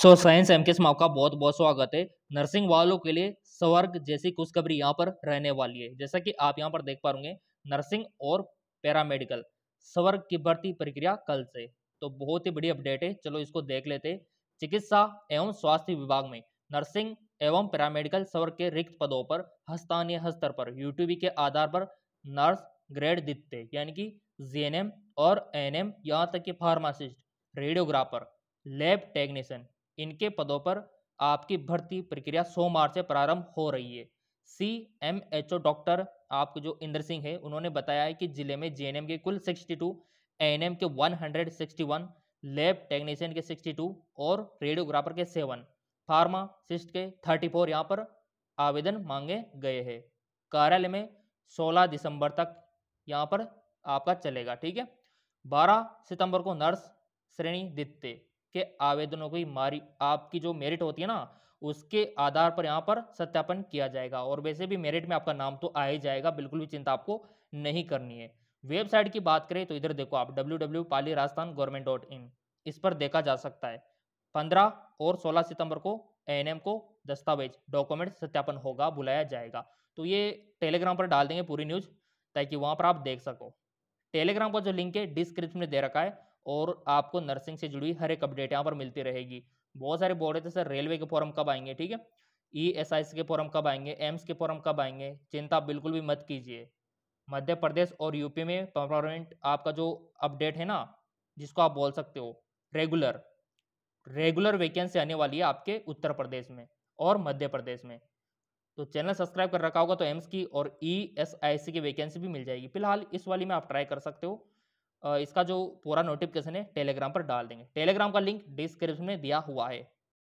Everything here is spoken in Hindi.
सो साइंस एम केस में आपका बहुत बहुत स्वागत है नर्सिंग वालों के लिए स्वर्ग जैसी खुशखबरी यहाँ पर रहने वाली है जैसा कि आप यहाँ पर देख पा रहे नर्सिंग और पैरामेडिकल स्वर्ग की भर्ती प्रक्रिया कल से तो बहुत ही बड़ी अपडेट है चलो इसको देख लेते चिकित्सा एवं स्वास्थ्य विभाग में नर्सिंग एवं पैरामेडिकल स्वर्ग के रिक्त पदों पर हस्तानीय स्तर पर यूटीबी के आधार पर नर्स ग्रेड दिखते यानी कि जीएनएम और एन यहाँ तक कि फार्मासिस्ट रेडियोग्राफर लैब टेक्नीशियन इनके पदों पर आपकी भर्ती प्रक्रिया सोमवार से प्रारंभ हो रही है C M H O doctor आपके जो इंद्र सिंह है उन्होंने बताया है कि जिले में जे के कुल 62, एन के 161, लैब टेक्नीशियन के 62 और रेडियोग्राफर के 7, फार्मासिस्ट के 34 फोर यहाँ पर आवेदन मांगे गए हैं कार्यालय में 16 दिसंबर तक यहाँ पर आपका चलेगा ठीक है 12 सितंबर को नर्स श्रेणी द्वितीय के आवेदनों की मारी आपकी जो मेरिट होती है ना उसके आधार पर यहाँ पर सत्यापन किया जाएगा और वैसे भी मेरिट में आपका नाम तो आ ही जाएगा बिल्कुल भी चिंता आपको नहीं करनी है वेबसाइट की बात करें तो इधर देखो आप W W Pali Rajasthan government dot in इस पर देखा जा सकता है पंद्रह और सोलह सितंबर को एएनएम को दस्तावेज डॉक्यूमेंट सत्यापन होगा बुलाया जाएगा तो ये टेलीग्राम पर डाल देंगे पूरी न्यूज ताकि वहां पर आप देख सको टेलीग्राम का जो लिंक है डिस्क्रिप्शन में दे रखा है और आपको नर्सिंग से जुड़ी हर एक अपडेट यहाँ पर मिलती रहेगी बहुत सारे बोर्ड थे सर रेलवे के फॉर्म कब आएंगे ठीक है ई एस आई के फॉर्म कब आएंगे एम्स के फॉर्म कब आएंगे चिंता बिल्कुल भी मत कीजिए मध्य प्रदेश और यूपी में परमानेंट आपका जो अपडेट है ना जिसको आप बोल सकते हो रेगुलर रेगुलर वैकेंसी आने वाली है आपके उत्तर प्रदेश में और मध्य प्रदेश में तो चैनल सब्सक्राइब कर रखा होगा तो एम्स की और ई एस आई सी की वैकेंसी भी मिल जाएगी फिलहाल इस वाली में आप ट्राई कर सकते हो इसका जो पूरा नोटिफिकेशन है टेलीग्राम पर डाल देंगे टेलीग्राम का लिंक डिस्क्रिप्शन में दिया हुआ है